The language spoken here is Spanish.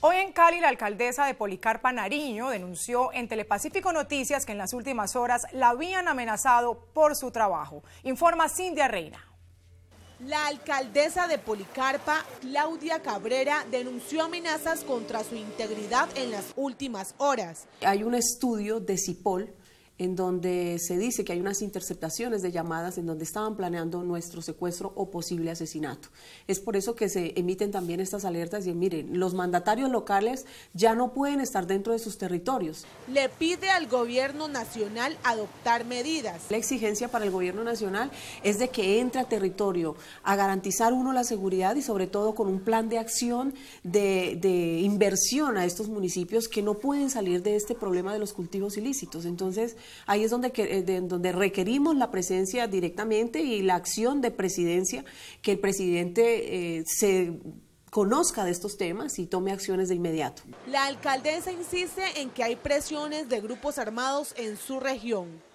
Hoy en Cali, la alcaldesa de Policarpa Nariño denunció en Telepacífico Noticias que en las últimas horas la habían amenazado por su trabajo. Informa Cindia Reina. La alcaldesa de Policarpa, Claudia Cabrera, denunció amenazas contra su integridad en las últimas horas. Hay un estudio de CIPOL en donde se dice que hay unas interceptaciones de llamadas en donde estaban planeando nuestro secuestro o posible asesinato. Es por eso que se emiten también estas alertas y miren, los mandatarios locales ya no pueden estar dentro de sus territorios. Le pide al gobierno nacional adoptar medidas. La exigencia para el gobierno nacional es de que entre a territorio a garantizar uno la seguridad y sobre todo con un plan de acción de, de inversión a estos municipios que no pueden salir de este problema de los cultivos ilícitos. Entonces, ahí es eh, donde, requerimos la presencia directamente y la acción de presidencia, que el presidente eh, se conozca de estos temas y tome acciones de inmediato. La alcaldesa insiste en que hay presiones de grupos armados en su región.